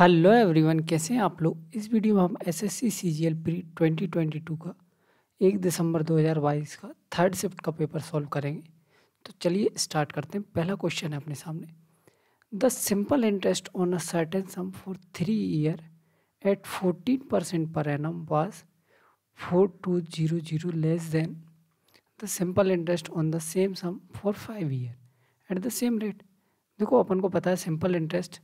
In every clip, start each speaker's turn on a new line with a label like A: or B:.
A: Hello everyone कैसे हैं आप लोग इस वीडियो में हम एसएससी सीजीएल प्री 2022 का एक दिसंबर 2022 का थर्ड शिफ्ट का पेपर सॉल्व करेंगे तो चलिए स्टार्ट करते हैं पहला क्वेश्चन है अपने सामने the simple interest on a certain sum for three year at fourteen percent per annum was four two zero zero less than the simple interest on the same sum for five year at the same rate देखो अपन को पता है simple interest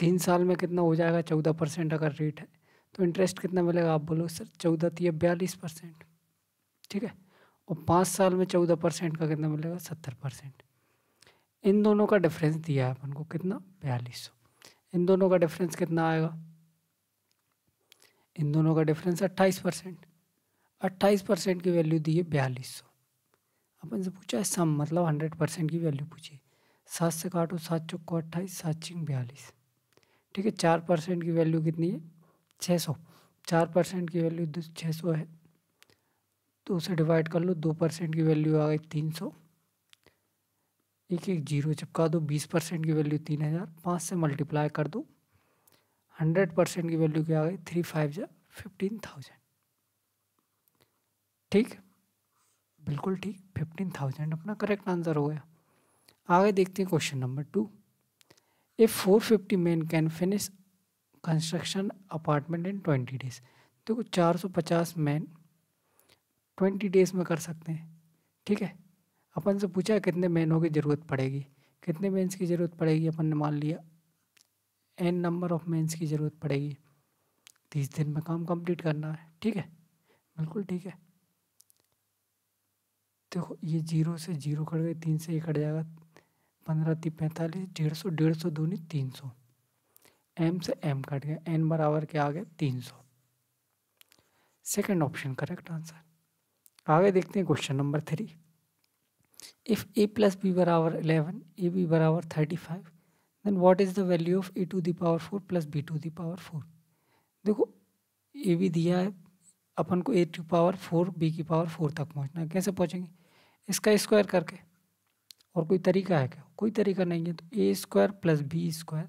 A: तीन साल में कितना हो जाएगा चौदह परसेंट अगर रेट है तो इंटरेस्ट कितना मिलेगा आप बोलो सर चौदह तीय बयालीस परसेंट ठीक है और पाँच साल में चौदह परसेंट का कितना मिलेगा सत्तर परसेंट इन दोनों का डिफरेंस दिया है अपन को कितना बयालीस सौ इन दोनों का डिफरेंस कितना आएगा इन दोनों का डिफरेंस अट्ठाईस परसेंट अट्ठाईस परसेंट की वैल्यू दी है बयालीस सौ अपन से पूछा है सम मतलब हंड्रेड परसेंट की वैल्यू पूछिए सात से काटो सात चौको अट्ठाईस सात चिंग बयालीस ठीक है चार परसेंट की वैल्यू कितनी है छः सौ चार परसेंट की वैल्यू तो छः सौ है तो उसे डिवाइड कर लो दो परसेंट की वैल्यू आ गई तीन सौ एक एक जीरो चिपका दो बीस परसेंट की वैल्यू तीन हज़ार पाँच से मल्टीप्लाई कर दो हंड्रेड परसेंट की वैल्यू क्या आ गई थ्री फाइव जा फिफ्टीन थाउजेंड ठीक बिल्कुल ठीक फिफ्टीन थाउजेंड अपना करेक्ट आंसर हो गया आगे देखते हैं question number two four 450 man can finish construction apartment in 20 days देखो पचास मैन ट्वेंटी डेज में कर सकते हैं ठीक है अपन से पूछा कितने मैनों की ज़रूरत पड़ेगी कितने मैंस की ज़रूरत पड़ेगी अपन ने मान लिया एन नंबर ऑफ मैंस की ज़रूरत पड़ेगी तीस दिन में काम कंप्लीट करना है ठीक है बिल्कुल ठीक है देखो ये जीरो से जीरो कट गए तीन से एक कट जाएगा पंद्रह ती पैंतालीस डेढ़ सौ डेढ़ सौ दूनी तीन सौ एम से एम कट गया एन बराबर क्या आ गया तीन सौ सेकेंड ऑप्शन करेक्ट आंसर आगे देखते हैं question number three if A plus B बराबर इलेवन ए बी बराबर thirty five then what is the value of A to the power four plus B to the power four देखो A भी दिया है अपन को A to power four B की power four तक पहुंचना है कैसे पहुंचेंगे इसका स्क्वायर करके और कोई तरीका है क्या कोई तरीका नहीं है तो A square plus B square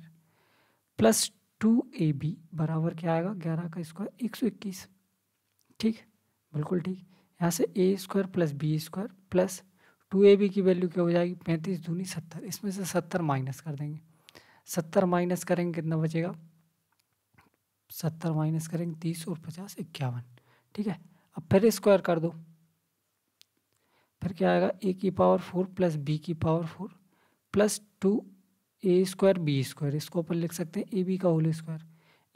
A: plus two A B बराबर क्या आएगा ग्यारह का स्क्वायर एक सौ इक्कीस ठीक बिल्कुल ठीक यहाँ से A square plus B square plus two A B की वैल्यू क्या हो जाएगी पैंतीस दूनी सत्तर इसमें से सत्तर माइनस कर देंगे सत्तर माइनस करेंगे कितना बचेगा सत्तर माइनस करेंगे तीस और पचास इक्यावन ठीक है अब फिर स्क्वायर कर दो फिर क्या आएगा ए की पावर फोर प्लस बी की power four plus two A square B square इसको अपन लिख सकते हैं ए बी का होल स्क्वायर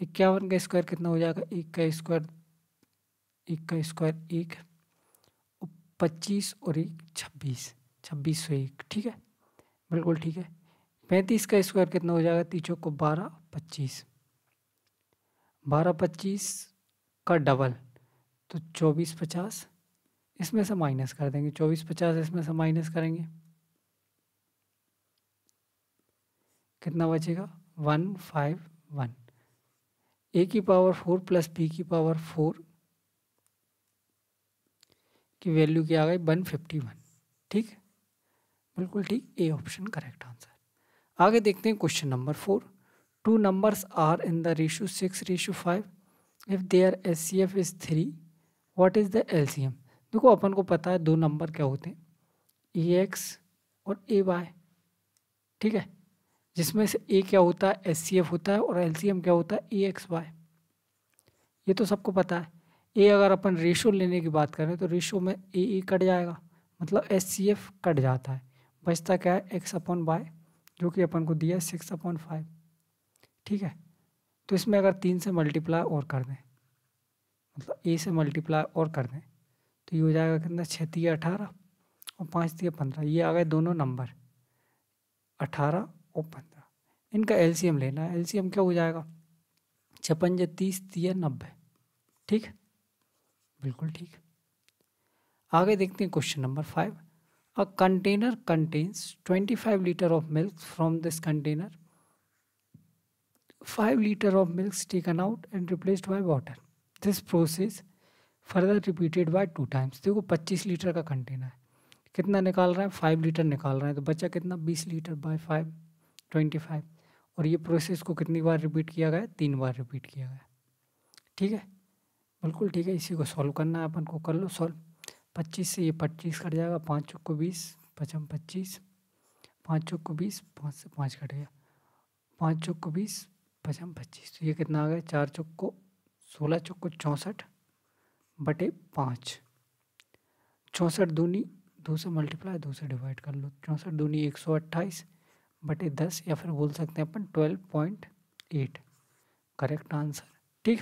A: इक्यावन का स्क्वायर कितना हो जाएगा एक का स्क्वायर एक का स्क्वायर एक पच्चीस और एक छब्बीस छब्बीस सौ एक ठीक है बिल्कुल ठीक है पैंतीस का स्क्वायर कितना हो जाएगा तीचों को बारह पच्चीस बारह पच्चीस का डबल तो चौबीस पचास इसमें से माइनस कर देंगे चौबीस पचास इसमें से माइनस करेंगे कितना बचेगा वन फाइव वन ए की पावर फोर प्लस बी की पावर फोर की वैल्यू क्या आ गई वन फिफ्टी वन ठीक है बिल्कुल ठीक ए ऑप्शन करेक्ट आंसर आगे देखते हैं question number four two numbers are in the ratio six ratio five if their S C F is three what is the L C M देखो अपन को पता है दो नंबर क्या होते हैं ई एक्स और ए वाई ठीक है जिसमें से ए क्या होता है एस सी एफ होता है और एल सी एम क्या होता है ए एक्स वाई ये तो सबको पता है ए अगर अपन रेशो लेने की बात करें तो रेशो में ए ए e कट जाएगा मतलब एस सी एफ कट जाता है बचता क्या है एक्स अपॉन वाई जो कि अपन को दिया है सिक्स अपॉन फाइव ठीक है तो इसमें अगर तीन से मल्टीप्लाई और कर दें मतलब ए से मल्टीप्लाई और कर दें तो ये हो जाएगा कितना छः तीय अठारह और पाँच तीय पंद्रह ये आ गए दोनों नंबर अठारह ओपन पंद्रह इनका एलसीएम लेना है एलसीएम क्या हो जाएगा छप्पन तीस या नब्बे ठीक बिल्कुल ठीक आगे देखते हैं question number five a container contains twenty five litre of milk from this container five litre of milk taken out and replaced by water this process further repeated by two times देखो पच्चीस litre का container है कितना निकाल रहा है five litre निकाल रहा है तो बचा कितना बीस litre by five twenty five और ये प्रोसेस को कितनी बार रिपीट किया गया तीन बार रिपीट किया गया ठीक है बिल्कुल ठीक है इसी को सॉल्व करना है अपन को कर लो सॉल्व पच्चीस से ये पच्चीस कट जाएगा पाँच चौक को बीस पचम पच्चीस पाँच चौक को बीस पाँच से पाँच कट गया पाँच चौक को बीस पचम पच्चीस तो ये कितना आ गया चार चौक को सोलह चौक को चौंसठ बटे पाँच चौंसठ दूनी दो से मल्टीप्लाई दो से डिवाइड कर लो चौंसठ दूनी एक सौ अट्ठाईस बटे दस या फिर बोल सकते हैं अपन twelve point eight correct answer ठीक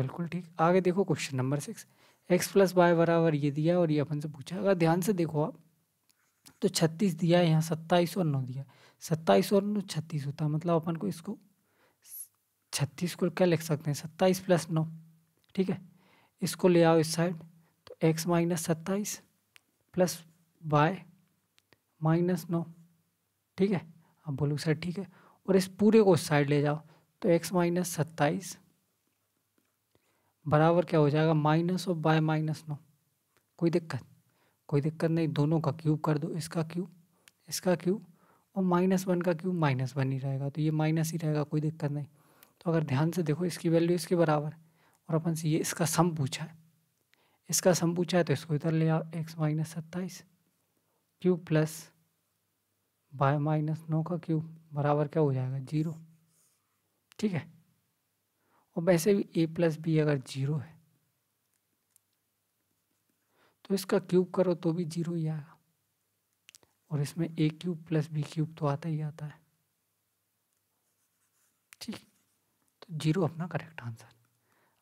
A: बिल्कुल ठीक आगे देखो question number six X plus Y बराबर ये दिया और ये अपन से पूछा अगर ध्यान से देखो आप तो छत्तीस दिया यहाँ सत्ताईस और नौ दिया सत्ताईस और नौ छत्तीस होता है मतलब अपन को इसको छत्तीस को क्या लिख सकते हैं सत्ताईस प्लस नौ ठीक है इसको ले आओ इस साइड तो एक्स माइनस सत्ताईस प्लस वाई माइनस नौ ठीक है अब बोलो सर ठीक है और इस पूरे को साइड ले जाओ तो एक्स माइनस सत्ताईस बराबर क्या हो जाएगा माइनस और बाय माइनस नौ कोई दिक्कत कोई दिक्कत नहीं दोनों का क्यूब कर दो इसका क्यूब इसका क्यूब और माइनस वन का क्यूब माइनस वन ही रहेगा तो ये माइनस ही रहेगा कोई दिक्कत नहीं तो अगर ध्यान से देखो इसकी वैल्यू इसके बराबर और अपन से ये इसका सम पूछा है इसका सम पूछा है तो इसको इधर ले आओ एक्स माइनस सत्ताईस क्यूब प्लस बाय माइनस नौ का क्यूब बराबर क्या हो जाएगा जीरो ठीक है और वैसे भी ए प्लस बी अगर जीरो है तो इसका क्यूब करो तो भी जीरो ही आएगा और इसमें A cube plus B cube तो आता ही आता है ठीक तो जीरो अपना करेक्ट आंसर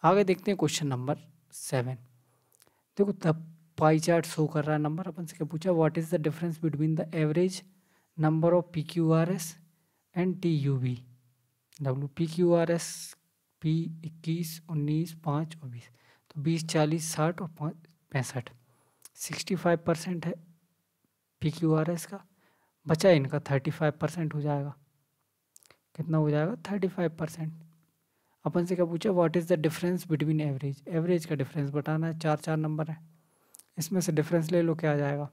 A: आगे देखते हैं क्वेश्चन नंबर सेवन देखो तब पाई चार्ट शो कर रहा है नंबर अपन से क्या पूछा what is the difference between the average number of PQRS and TUV R S P इक्कीस उन्नीस पाँच और बीस तो बीस चालीस साठ और पाँच पैंसठ सिक्सटी फाइव परसेंट है पी क्यू आर एस का बचा इनका थर्टी फाइव परसेंट हो जाएगा कितना हो जाएगा थर्टी फाइव परसेंट अपन से क्या पूछा what is the difference between average average का डिफरेंस बताना है चार चार नंबर है इसमें से डिफरेंस ले लो क्या आ जाएगा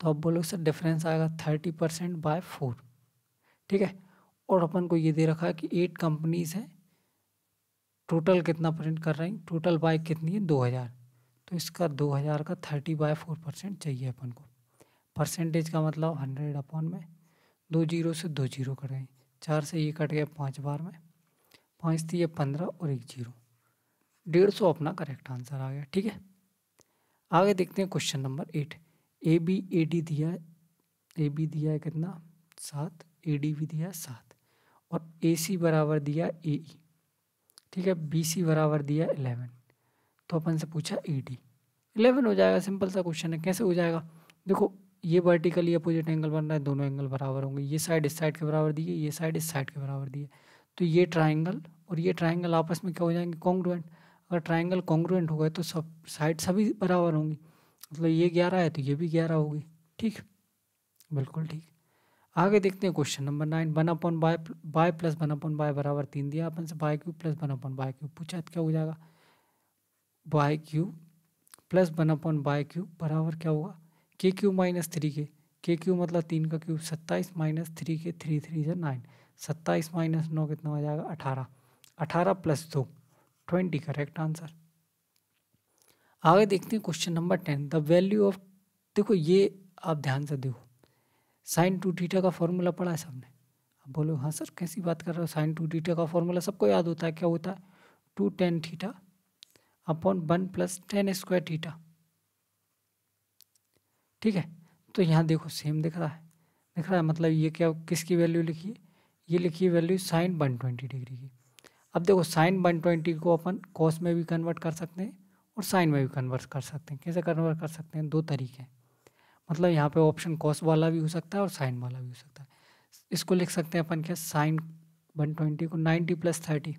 A: तो आप बोलोगे सर डिफरेंस आएगा थर्टी परसेंट बाय फोर ठीक है और अपन को ये दे रखा है कि एट कंपनीज हैं टोटल कितना प्रिंट कर रही टोटल बाय कितनी है दो हज़ार तो इसका दो हज़ार का थर्टी बाय फोर परसेंट चाहिए अपन को परसेंटेज का मतलब हंड्रेड अपॉन में दो जीरो से दो जीरो कट गए चार से ये कट गए पाँच बार में पाँच थी ये पंद्रह और एक जीरो डेढ़ सौ अपना करेक्ट आंसर आ गया ठीक है आगे देखते हैं question number eight A B A D दिया है ए बी दिया है कितना सात ए डी भी दिया है सात और ए सी बराबर दिया ए ई e। ठीक है बी सी बराबर दिया इलेवन तो अपन से पूछा ए डी इलेवन हो जाएगा सिंपल सा क्वेश्चन है कैसे हो जाएगा देखो ये वर्टिकली अपोजिट एंगल बन रहा है दोनों एंगल बराबर होंगे ये साइड इस साइड के बराबर दिए ये साइड इस साइड के बराबर दिए तो ये ट्राइंगल और ये ट्राइंगल आपस में क्या हो जाएंगे कॉन्ग्रुएंट अगर ट्राइंगल कॉन्ग्रुएंट हो गए तो सब साइड सभी बराबर होंगी मतलब ये ग्यारह है तो ये भी ग्यारह होगी ठीक बिल्कुल ठीक आगे देखते हैं question number nine one upon Y Y plus one upon Y बराबर तीन दिया अपन से Y Q plus one upon Y Q पूछा तो क्या हो जाएगा Y Q plus one upon Y Q बराबर क्या होगा के क्यू माइनस थ्री के के क्यू मतलब तीन का क्यूब सत्ताईस माइनस थ्री के थ्री थ्री से नाइन सत्ताईस माइनस नौ कितना हो जाएगा अठारह अठारह प्लस दो ट्वेंटी करेक्ट आंसर आगे देखते हैं question number ten the value of देखो ये आप ध्यान से देखो साइन टू टीटा का फॉर्मूला पढ़ा है सबने अब बोलो हाँ सर कैसी बात कर रहे हो साइन टू टीटा का फॉर्मूला सबको याद होता है क्या होता है two tan theta upon one plus tan square theta ठीक है तो यहाँ देखो सेम दिख रहा है दिख रहा है मतलब ये क्या किसकी वैल्यू लिखी है ये लिखी है value sine one twenty degree की अब देखो साइन वन ट्वेंटी को अपन कॉस में भी कन्वर्ट कर सकते हैं और साइन में भी कन्वर्ट कर सकते हैं कैसे कन्वर्ट कर सकते हैं दो तरीके हैं मतलब यहाँ पे ऑप्शन कॉस वाला भी हो सकता है और साइन वाला भी हो सकता है इसको लिख सकते हैं अपन क्या साइन वन ट्वेंटी को नाइन्टी प्लस थर्टी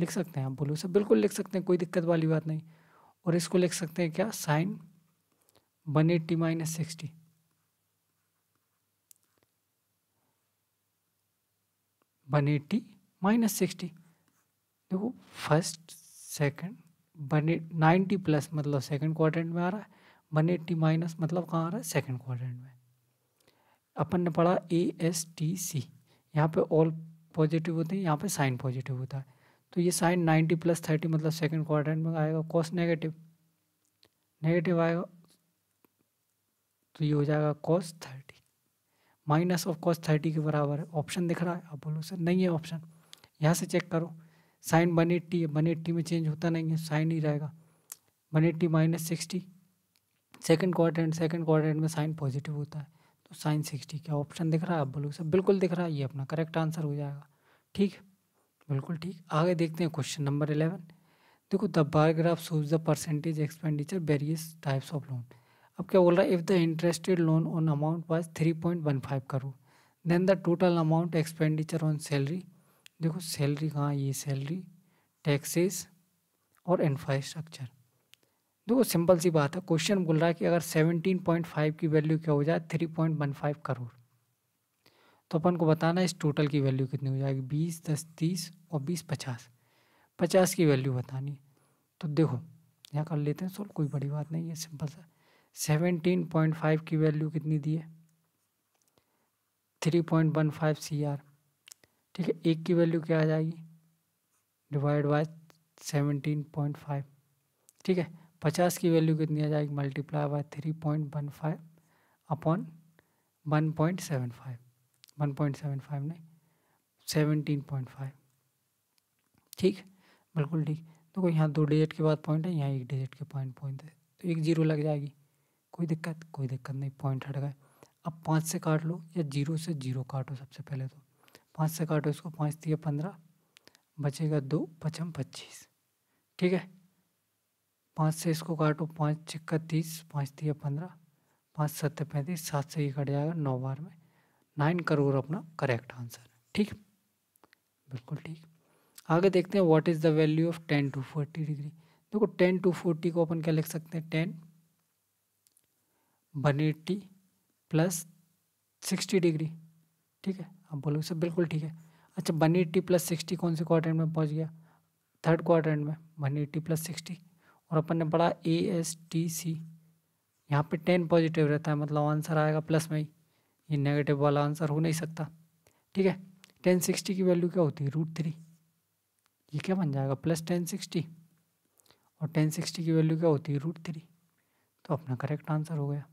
A: लिख सकते हैं आप बोलो सब बिल्कुल लिख सकते हैं कोई दिक्कत वाली बात नहीं और इसको लिख सकते हैं क्या sine one eighty minus sixty one eighty minus sixty देखो first second one ninety plus मतलब सेकंड क्वाड्रेंट में आ रहा है वन एट्टी माइनस मतलब कहाँ आ रहा है सेकंड क्वाड्रेंट में अपन ने पढ़ा ए एस टी सी यहाँ पे ऑल पॉजिटिव होते हैं यहाँ पे साइन पॉजिटिव होता है तो ये साइन नाइन्टी प्लस थर्टी मतलब सेकंड क्वाड्रेंट में आएगा कॉस नेगेटिव नेगेटिव आएगा तो ये हो जाएगा cos thirty minus of cos thirty के बराबर है ऑप्शन दिख रहा है आप बोलो सर नहीं है ऑप्शन यहाँ से चेक करो साइन वन एट्टी है वन एट्टी में चेंज होता नहीं है साइन ही रहेगा one eighty minus sixty second quarter second quarter में साइन पॉजिटिव होता है तो साइन सिक्सटी क्या ऑप्शन दिख रहा है आप बोलोगे सर बिल्कुल दिख रहा है ये अपना करेक्ट आंसर हो जाएगा ठीक बिल्कुल ठीक आगे देखते हैं क्वेश्चन नंबर इलेवन देखो the bar graph shows the percentage expenditure various types of loan अब क्या बोल रहा है if the interested loan on amount was three point one five crore then the total amount expenditure on salary देखो salary कहाँ ये salary taxes और infrastructure देखो सिंपल सी बात है क्वेश्चन बोल रहा है कि अगर सेवनटीन पॉइंट फाइव की वैल्यू क्या हो जाए three point one five crore तो अपन को बताना है इस टोटल की वैल्यू कितनी हो जाएगी बीस दस तीस और बीस पचास पचास की वैल्यू बतानी तो देखो यहाँ कर लेते हैं सोल्व कोई बड़ी बात नहीं है सिंपल सा सेवनटीन पॉइंट फाइव की वैल्यू कितनी दी है three point one five C R ठीक है एक की वैल्यू क्या आ जाएगी divide by seventeen point five ठीक है पचास की वैल्यू कितनी आ जाएगी multiply by three point one five upon one point seven five one point seven five नहीं सेवनटीन पॉइंट फाइव ठीक बिल्कुल ठीक देखो यहाँ दो डिजिट के बाद पॉइंट है यहाँ एक डिजिट के पॉइंट पॉइंट है तो एक जीरो लग जाएगी कोई दिक्कत कोई दिक्कत नहीं पॉइंट हट गए अब पाँच से काट लो या जीरो से जीरो काटो सबसे पहले तो पाँच से काटो इसको पाँच दिए पंद्रह बचेगा दो पचम पच्चीस ठीक है पाँच से इसको काटो पाँच छक्का तीस पाँच दिए पंद्रह पाँच सत्य पैंतीस सात से ये कट जाएगा नौ बार में नाइन करोड़ अपना करेक्ट आंसर है ठीक बिल्कुल ठीक आगे देखते हैं what is the value of tan two forty degree देखो टेन टू फोर्टी को अपन क्या लिख सकते हैं tan one eighty plus sixty degree ठीक है हम बोलोगे सर बिल्कुल ठीक है अच्छा वन एट्टी प्लस सिक्सटी कौन से क्वार्टर में पहुँच गया थर्ड क्वार्टर में वन एट्टी प्लस सिक्सटी और अपन ने पढ़ा ए एस टी सी यहाँ पे टेन पॉजिटिव रहता है मतलब आंसर आएगा प्लस में ही ये नेगेटिव वाला आंसर हो नहीं सकता ठीक है टेन सिक्सटी की वैल्यू क्या होती है रूट थ्री ये क्या बन जाएगा प्लस टेन सिक्सटी और टेन सिक्सटी की वैल्यू क्या होती है रूट थ्री तो अपना करेक्ट आंसर हो गया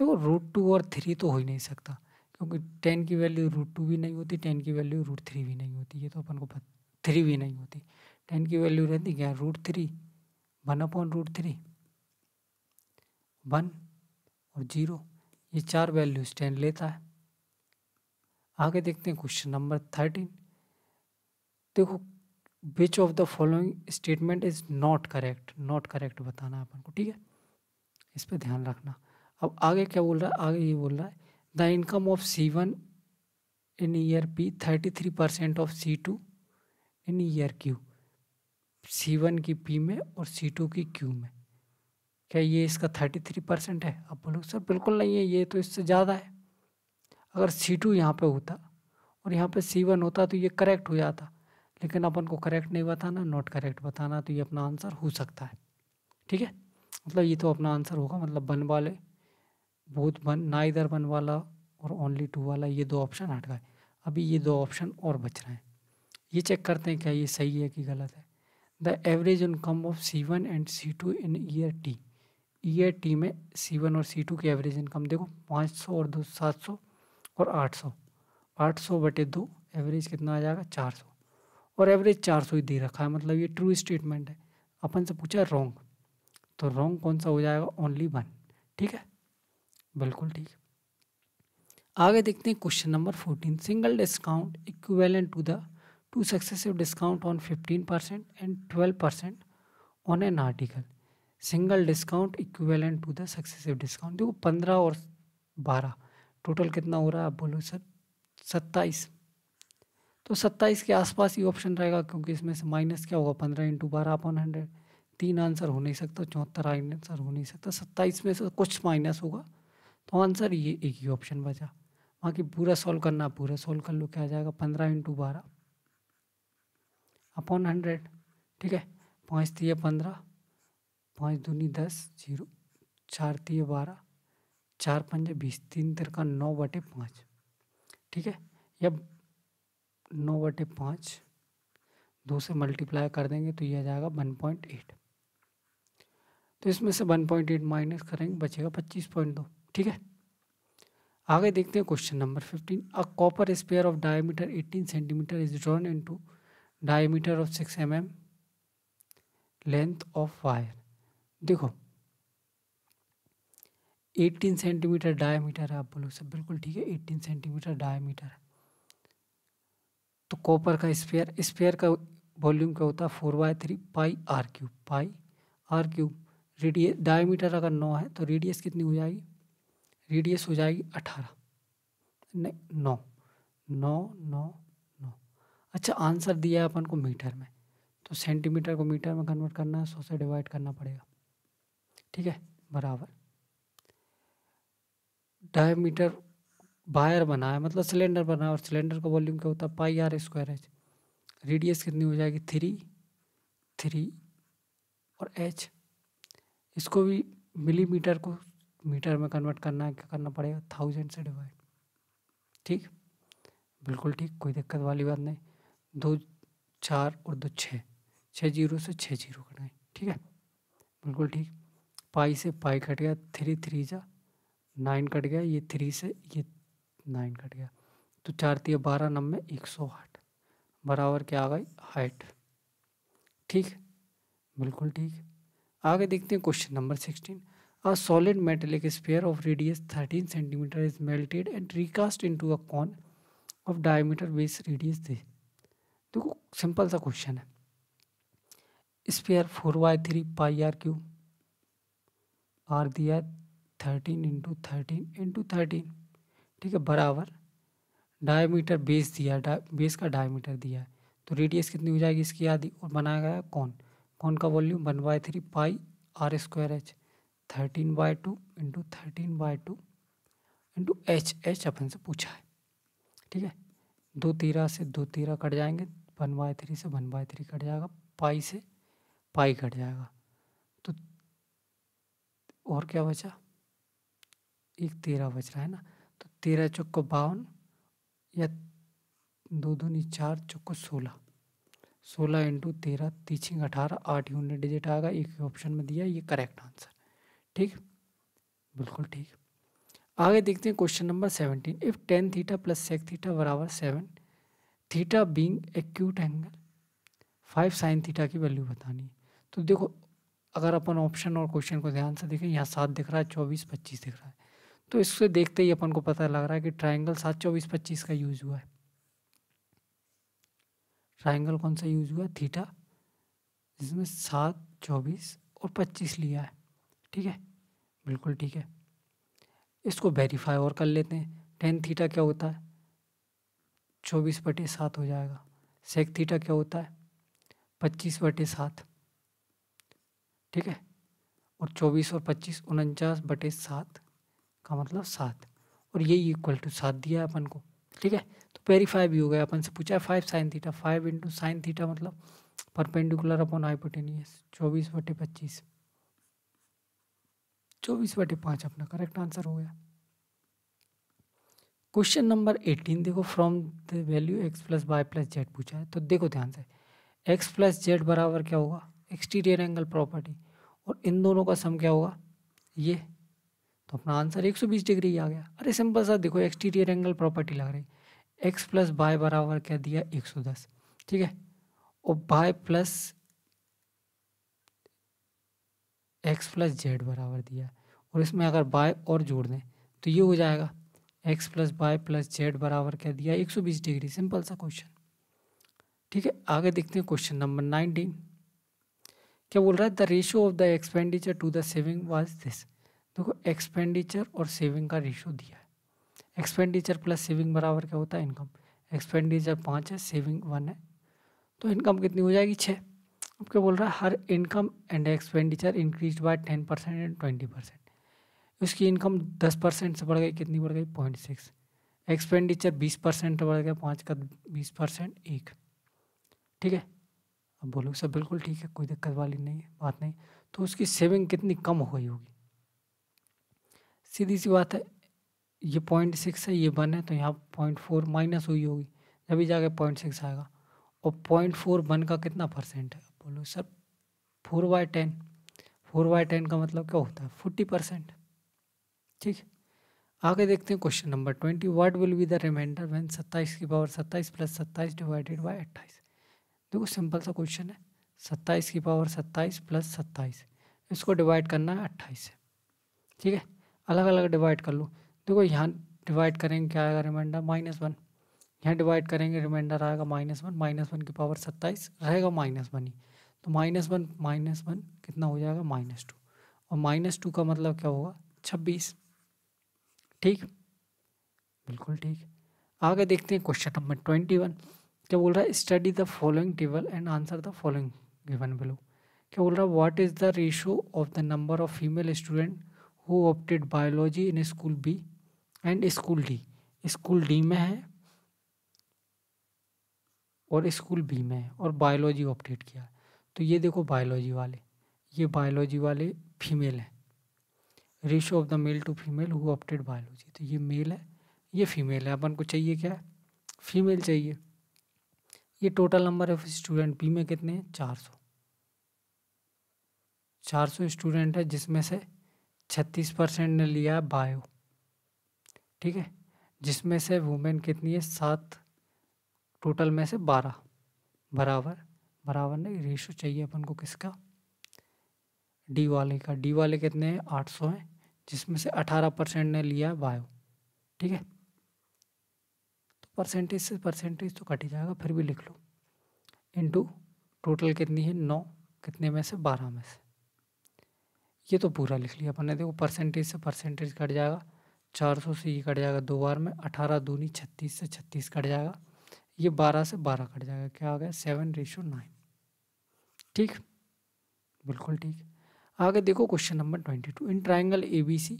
A: देखो रूट टू और थ्री तो हो ही नहीं सकता क्योंकि टेन की वैल्यू रूट टू भी नहीं होती टेन की वैल्यू रूट थ्री भी नहीं होती ये तो अपन को थ्री भी नहीं होती टेन की वैल्यू रहती क्या root three one upon root three one और जीरो ये चार वैल्यूज टेन लेता है आगे देखते हैं क्वेश्चन नंबर थर्टीन देखो which of the following statement is not correct not correct बताना है अपन को ठीक है इस पर ध्यान रखना अब आगे क्या बोल रहा है आगे ये बोल रहा है the income of C one in year P thirty three percent of C two in year Q C one की पी में और सी टू की क्यू में क्या ये इसका थर्टी थ्री परसेंट है आप बोलोगे सर बिल्कुल नहीं है ये तो इससे ज़्यादा है अगर सी टू यहाँ पर होता और यहाँ पे सी वन होता तो ये करेक्ट हो जाता लेकिन अपन को करेक्ट नहीं बताना नॉट करेक्ट बताना तो ये अपना आंसर हो सकता है ठीक है मतलब ये तो अपना आंसर होगा मतलब बन वाले बोथ वन ना इधर वन वाला और ओनली टू वाला ये दो ऑप्शन हट गए अभी ये दो ऑप्शन और बच रहे हैं ये चेक करते हैं क्या ये सही है कि गलत है the average income of C one and C two in year T year T में सी वन और सी टू की एवरेज इनकम देखो पाँच सौ और दो सात सौ और आठ सौ आठ सौ बटे दो एवरेज कितना आ जाएगा चार सौ और एवरेज चार सौ ही दे रखा है मतलब ये ट्रू स्टेटमेंट है अपन से पूछा रॉन्ग तो रॉन्ग कौन सा हो जाएगा ओनली वन ठीक है बिल्कुल ठीक आगे देखते हैं question number fourteen single discount equivalent to the two successive discount on fifteen percent and twelve percent on an article single discount equivalent to the successive discount देखो पंद्रह और बारह टोटल कितना हो रहा है आप बोलो सर सत्ताईस तो सत्ताईस के आसपास ही ऑप्शन रहेगा क्योंकि इसमें से माइनस क्या होगा पंद्रह इंटू बारह अपॉन हंड्रेड तीन आंसर हो नहीं सकता चौहत्तर आंसर हो नहीं सकता सत्ताईस में से कुछ माइनस होगा तो आंसर ये एक ही ऑप्शन बचा बाकी पूरा सॉल्व करना पूरा सॉल्व कर लो क्या आ जाएगा पंद्रह इंटू बारह अपॉन हंड्रेड ठीक है पाँच तीय पंद्रह पाँच दूनी दस जीरो चार तीय बारह चार पंजे बीस तीन तिरका का नौ बटे पाँच ठीक है या नौ बटे पाँच दो से मल्टीप्लाई कर देंगे तो यह आ जाएगा वन पॉइंट एट तो इसमें से वन पॉइंट एट माइनस करेंगे बचेगा पच्चीस पॉइंट दो ठीक है आगे देखते हैं question number fifteen a copper sphere of diameter eighteen centimetre is drawn into diameter of six M M length of wire देखो एटीन सेंटीमीटर डायमीटर है आप बोलो सब बिल्कुल ठीक है एटीन सेंटीमीटर डायमीटर है तो कॉपर का स्पेयर स्पेयर का वॉल्यूम क्या होता है four by three pi r cube pi r cube radius diameter अगर नौ है तो रेडियस कितनी हो जाएगी रेडियस हो जाएगी अठारह नहीं नौ नौ नौ नौ अच्छा आंसर दिया है अपन को मीटर में तो सेंटीमीटर को मीटर में कन्वर्ट करना है सौ से डिवाइड करना पड़ेगा ठीक है बराबर डायमीटर वायर बना है मतलब सिलेंडर बना है और सिलेंडर का वॉल्यूम क्या होता है pi r square h radius कितनी हो जाएगी थ्री थ्री और एच इसको भी मिलीमीटर को मीटर में कन्वर्ट करना है क्या करना पड़ेगा थाउजेंड से डिवाइड ठीक बिल्कुल ठीक कोई दिक्कत वाली बात नहीं दो चार और दो छः छः जीरो से छः जीरो कटाएँ ठीक है बिल्कुल ठीक पाई से पाई कट गया थ्री थ्री जा नाइन कट गया ये थ्री से ये नाइन कट गया तो चार तीन बारह नब्बे एक सौ आठ बराबर क्या आ गई हाइट ठीक बिल्कुल ठीक आगे देखते हैं question number sixteen A solid metallic sphere of radius 13 centimeter is melted and recast into a cone of diameter base radius this. देखो सिंपल सा क्वेश्चन है sphere four by three pi r cube r दिया thirteen into thirteen into thirteen ठीक है बराबर diameter base दिया डा, base का डायमीटर दिया है तो रेडियस कितनी हो जाएगी इसकी आधी और बनाया गया कौन कौन का volume one by three pi r square h thirteen by two into thirteen by two into h h अपन से पूछा है ठीक है दो तेरह से दो तेरह कट जाएंगे वन बाय थ्री से वन बाय थ्री कट जाएगा पाई से पाई कट जाएगा तो और क्या बचा एक तेरह बच रहा है ना तो तेरह चौको बावन या दो दूनी चार चौको सोलह सोलह इंटू तेरह तीछिंग अठारह आठ यूनिट डिजिट आएगा एक ऑप्शन में दिया ये करेक्ट आंसर है ठीक बिल्कुल ठीक आगे देखते हैं question number seventeen if tan theta plus sec theta बराबर seven theta being acute angle five sine theta की वैल्यू बतानी है तो देखो अगर अपन ऑप्शन और क्वेश्चन को ध्यान से देखें यहाँ सात दिख रहा है चौबीस पच्चीस दिख रहा है तो इससे देखते ही अपन को पता लग रहा है कि ट्राइंगल सात चौबीस पच्चीस का यूज़ हुआ है ट्राइंगल कौन सा यूज़ हुआ है थीटा जिसमें सात चौबीस और पच्चीस लिया है ठीक है बिल्कुल ठीक है इसको वेरीफाई और कर लेते हैं टेन थीटा क्या होता है चौबीस बटे सात हो जाएगा सेक थीटा क्या होता है पच्चीस बटे सात ठीक है और चौबीस और पच्चीस उनचास बटे सात का मतलब सात और ये इक्वल टू सात दिया है अपन को ठीक है तो वेरीफाई भी हो गया अपन से पूछा है five sine theta five into sine theta मतलब परपेंडिकुलर अपॉन हाइपोटेनियस चौबीस बटे पच्चीस चौबीस बटे पाँच अपना करेक्ट आंसर हो गया क्वेश्चन नंबर एटीन देखो from the value x plus y plus z पूछा है तो देखो ध्यान से एक्स प्लस जेड बराबर क्या होगा एक्सटीरियर एंगल प्रॉपर्टी और इन दोनों का सम क्या होगा ये तो अपना आंसर 120 डिग्री ही आ गया अरे सिंपल सा देखो एक्सटीरियर एंगल प्रॉपर्टी लग रही एक्स प्लस बाय बराबर क्या दिया दस ठीक है और y plus x plus z बराबर दिया और इसमें अगर बाय और जोड़ दें तो ये हो जाएगा x plus y plus z बराबर क्या दिया एक सौ बीस डिग्री सिंपल सा क्वेश्चन ठीक है आगे देखते हैं क्वेश्चन नंबर नाइनटीन क्या बोल रहा है the ratio of the expenditure to the saving was this देखो एक्सपेंडिचर और सेविंग का रेशियो दिया है एक्सपेंडिचर प्लस सेविंग बराबर क्या होता है इनकम एक्सपेंडिचर पाँच है सेविंग वन है तो इनकम कितनी हो जाएगी छः अब क्या बोल रहा है her income and expenditure increase by ten percent and twenty percent उसकी इनकम दस परसेंट से बढ़ गई कितनी बढ़ गई पॉइंट सिक्स एक्सपेंडिचर बीस परसेंट बढ़ गया पाँच का बीस परसेंट एक ठीक है अब बोलो सब बिल्कुल ठीक है कोई दिक्कत वाली नहीं है बात नहीं तो उसकी सेविंग कितनी कम हो गई होगी सीधी सी बात है ये पॉइंट सिक्स है ये वन है तो यहाँ पॉइंट फोर माइनस हुई होगी जब ही जाके पॉइंट सिक्स आएगा और पॉइंट फोर वन का कितना परसेंट है बोलो sir four by ten four by ten का मतलब क्या होता है फोर्टी परसेंट ठीक है आगे देखते हैं question number twenty what will be the remainder when सत्ताईस की पावर सत्ताईस प्लस सत्ताईस डिवाइडेड बाई अट्ठाईस देखो सिंपल सा क्वेश्चन है सत्ताईस की पावर सत्ताईस प्लस सत्ताईस इसको डिवाइड करना है अट्ठाईस से ठीक है अलग अलग डिवाइड कर लो देखो यहाँ डिवाइड करेंगे क्या आएगा रिमाइंडर माइनस वन यहाँ डिवाइड करेंगे रिमाइंडर आएगा माइनस वन माइनस वन की पावर सत्ताईस रहेगा माइनस वन ही तो माइनस वन माइनस वन कितना हो जाएगा माइनस टू और माइनस टू का मतलब क्या होगा छब्बीस ठीक बिल्कुल ठीक आगे देखते हैं क्वेश्चन नंबर ट्वेंटी वन क्या बोल रहा है study the following table and answer the following given below क्या बोल रहा है what is the ratio of the number of female student who opted biology in school B and school D school D में है और school B में है और बायोलॉजी ऑप्टेड किया है तो ये देखो बायोलॉजी वाले ये बायोलॉजी वाले फीमेल हैं ratio of the male to female who opted biology तो ये मेल है ये फीमेल है अपन को चाहिए क्या है फीमेल चाहिए ये total number of student B में कितने हैं चार सौ चार सौ स्टूडेंट है जिसमें से छत्तीस परसेंट ने लिया है बायो ठीक है जिसमें से वुमेन कितनी है सात टोटल में से बारह बराबर बराबर नहीं रेशो चाहिए अपन को किसका डी वाले का डी वाले कितने हैं आठ सौ हैं जिसमें से अठारह परसेंट ने लिया है बायो ठीक है तो परसेंटेज से परसेंटेज तो कट ही जाएगा फिर भी लिख लो इंटू टोटल कितनी है नौ कितने में से बारह में से ये तो पूरा लिख लिया अपन ने देखो परसेंटेज से परसेंटेज कट जाएगा चार सौ से ये कट जाएगा दो बार में अठारह दूनी छत्तीस से छत्तीस कट जाएगा ये बारह से बारह कट जाएगा क्या आ गया सेवन रेशो नाइन ठीक बिल्कुल ठीक आगे देखो question number twenty two in triangle A B C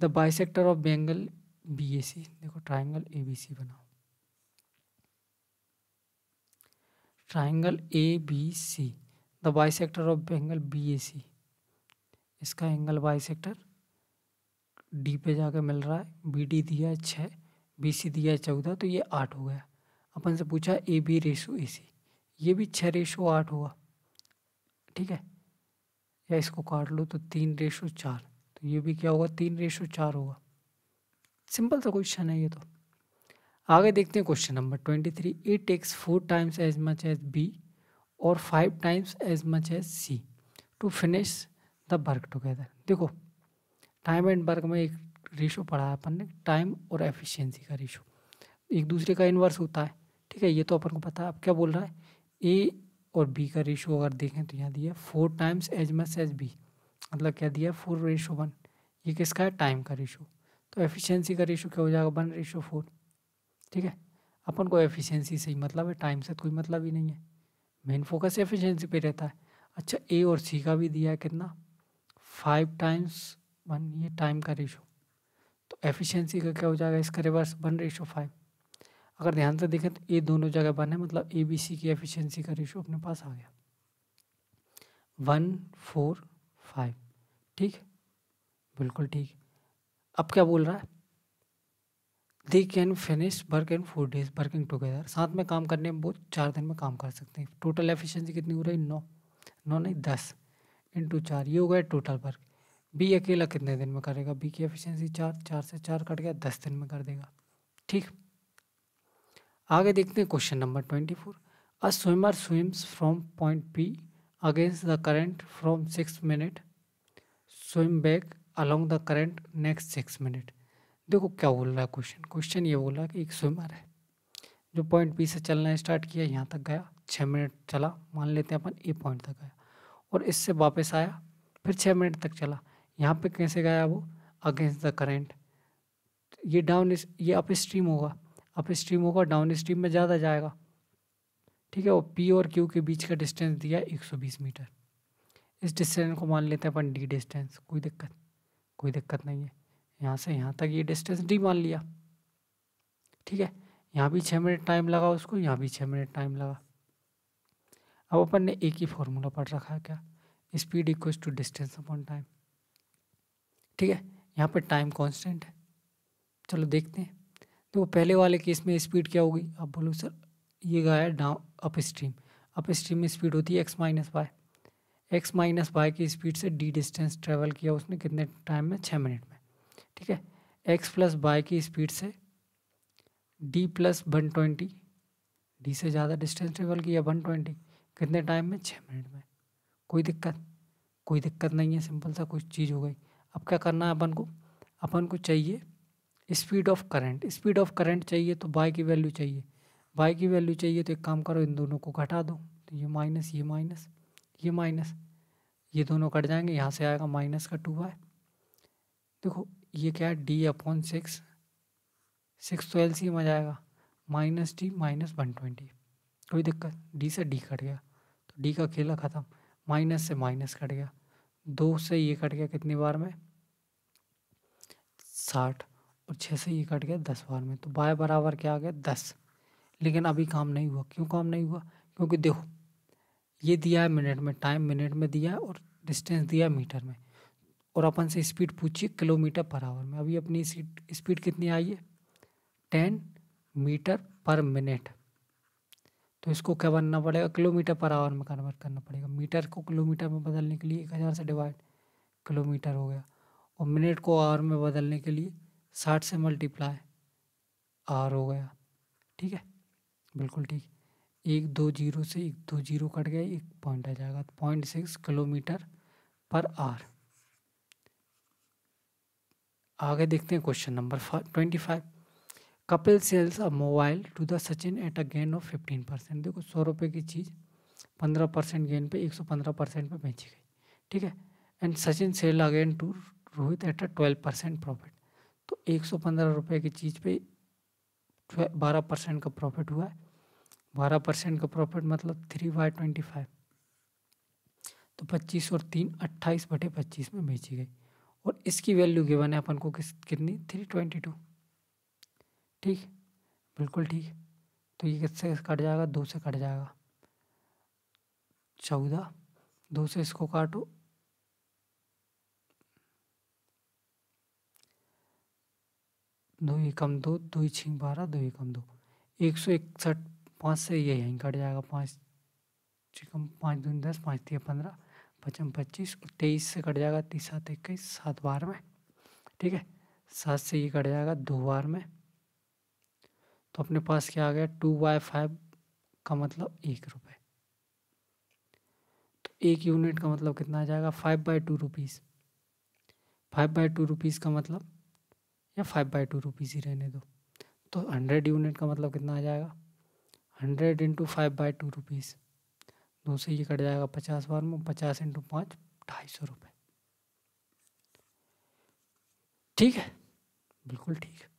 A: the bisector of angle B A C देखो ट्राइंगल ए बी सी बनाओ triangle A B C the bisector of angle B A C इसका angle by sector D पे जाके मिल रहा है B D दिया है छः बी सी दिया है चौदह तो ये आठ हो गया अपन से पूछा ए बी रेशो ए सी ये भी छः रेशो आठ हुआ ठीक है या इसको काट लो तो तीन रेशो चार तो ये भी क्या होगा तीन रेशो चार होगा सिंपल सा क्वेश्चन है ये तो आगे देखते हैं question number twenty three A takes four times as much as B और five times as much as C to finish the work together देखो टाइम एंड वर्क में एक रेशो पढ़ा है अपन ने टाइम और एफिशिएंसी का रेशो एक दूसरे का इन्वर्स होता है ठीक है ये तो अपन को पता है अब क्या बोल रहा है ए और बी का रेशो अगर देखें तो यहाँ दिया four times as much as B मतलब क्या दिया है फोर रेशो वन ये किसका है टाइम का रेशो तो एफिशिएंसी का रेशो क्या हो जाएगा वन रेशो फोर ठीक है अपन को एफिशिएंसी से ही मतलब है टाइम से तो कोई मतलब ही नहीं है मेन फोकस एफिशिएंसी पे रहता है अच्छा ए और सी का भी दिया है कितना फाइव टाइम्स वन ये टाइम का रेशो तो एफिशिएंसी का क्या हो जाएगा इसका रिवर्स वन रेशो फाइव अगर ध्यान से देखें तो ये दोनों जगह बन है मतलब ए बी सी की एफिशिएंसी का रेशो अपने पास आ गया वन फोर फाइव ठीक बिल्कुल ठीक अब क्या बोल रहा है they can finish work in four days working together साथ में काम करने में वो चार दिन में काम कर सकते हैं टोटल एफिशिएंसी कितनी हो रही है नौ नौ नहीं दस इंटू चार ये हो गया टोटल वर्क बी अकेला कितने दिन में करेगा बी की एफिशिएंसी चार चार से चार कट गया दस दिन में कर देगा ठीक आगे देखते हैं question number twenty four a swimmer swims from point P against the current from six minute swim back along the current next six minute देखो क्या बोल रहा है क्वेश्चन क्वेश्चन ये बोल रहा है कि एक स्विमर है जो पॉइंट बी से चलना स्टार्ट किया यहाँ तक गया छः मिनट चला मान लेते हैं अपन ए पॉइंट तक गया और इससे वापस आया फिर छः मिनट तक चला यहाँ पे कैसे गया वो अगेंस्ट द करेंट ये डाउन ये अप स्ट्रीम होगा अप स्ट्रीम होगा डाउन स्ट्रीम में ज़्यादा जाएगा ठीक है वो पी और क्यू के बीच का डिस्टेंस दिया सौ बीस मीटर इस डिस्टेंस को मान लेते हैं अपन डी डिस्टेंस कोई दिक्कत कोई दिक्कत नहीं है यहाँ से यहाँ तक ये डिस्टेंस डी मान लिया ठीक है यहाँ भी छः मिनट टाइम लगा उसको यहाँ भी छः मिनट टाइम लगा अब अपन ने एक ही फॉर्मूला पढ़ रखा है क्या speed equals to distance upon time ठीक है यहाँ पर टाइम कांस्टेंट है चलो देखते हैं तो पहले वाले केस में स्पीड क्या होगी आप बोलो सर ये गया down upstream upstream में स्पीड होती है x minus y x minus y की स्पीड से डी डिस्टेंस ट्रेवल किया उसने कितने टाइम में छः मिनट में ठीक है एक्स प्लस वाई की स्पीड से d plus one twenty d से ज़्यादा डिस्टेंस ट्रेवल किया वन ट्वेंटी कितने टाइम में छः मिनट में कोई दिक्कत कोई दिक्कत नहीं है सिंपल सा कुछ चीज़ हो गई अब क्या करना है अपन को अपन को चाहिए speed of current speed of current चाहिए तो बाई की वैल्यू चाहिए बाई की वैल्यू चाहिए तो एक काम करो इन दोनों को घटा दो तो ये माइनस ये माइनस ये माइनस ये दोनों कट जाएंगे यहाँ से आएगा माइनस का टू बाय देखो ये क्या है डी अपॉन सिक्स सिक्स तो सी में जाएगा minus d minus one twenty कोई दिक्कत डी से डी कट गया तो डी का खेला ख़त्म माइनस से माइनस कट गया दो से ये कट गया कितनी बार में साठ और छः से ये कट गया दस बार में तो बाय बराबर क्या आ गया दस लेकिन अभी काम नहीं हुआ क्यों काम नहीं हुआ क्योंकि देखो ये दिया है मिनट में टाइम मिनट में दिया है और डिस्टेंस दिया है मीटर में और अपन से स्पीड पूछिए किलोमीटर पर आवर में अभी अपनी स्पीड कितनी आई है टेन मीटर पर मिनट तो इसको क्या बनना पड़ेगा किलोमीटर पर आवर में कन्वर्ट करना पड़ेगा मीटर को किलोमीटर में बदलने के लिए एक हज़ार से डिवाइड किलोमीटर हो गया और मिनट को आवर में बदलने के लिए साठ से मल्टीप्लाई आर हो गया ठीक है बिल्कुल ठीक एक दो जीरो से एक दो जीरो कट गया एक पॉइंट आ जाएगा तो point six kilometre per hour आगे देखते हैं question number twenty five Kapil sells a mobile to the Sachin at a gain of fifteen percent देखो सौ रुपये की चीज़ पंद्रह परसेंट गेन पे एक सौ पंद्रह परसेंट पर बेची गई ठीक है and Sachin sell again to Rohit at a twelve percent profit तो एक सौ पंद्रह रुपये की चीज़ पे बारह परसेंट का प्रॉफिट हुआ है बारह परसेंट का प्रॉफिट मतलब थ्री बाई ट्वेंटी फाइव तो पच्चीस और तीन अट्ठाईस बटे पच्चीस में बेची गई और इसकी वैल्यू गिवन है अपन को किस कितनी थ्री ट्वेंटी टू ठीक बिल्कुल ठीक तो ये किससे कट जाएगा दो से कट जाएगा चौदह दो से इसको काटो दो एकम दो दो छिंग बारह दो एकम दो एक सौ इकसठ पाँच से ये यहीं कट जाएगा पाँच छिकम पाँच दून दस पाँच तीन पंद्रह पचम पच्चीस तेईस से कट जाएगा तीस सात इक्कीस सात बार में ठीक है सात से ये कट जाएगा दो बार में तो अपने पास क्या आ गया टू बाय फाइव का मतलब एक रुपये तो एक यूनिट का मतलब कितना आ जाएगा five by two rupees five by two rupees का मतलब या फाइव बाई टू रुपीज़ ही रहने दो तो हंड्रेड यूनिट का मतलब कितना आ जाएगा hundred into five by two rupees दो से ये कट जाएगा पचास बार में पचास इंटू पाँच ढाई सौ रुपये ठीक है बिल्कुल ठीक है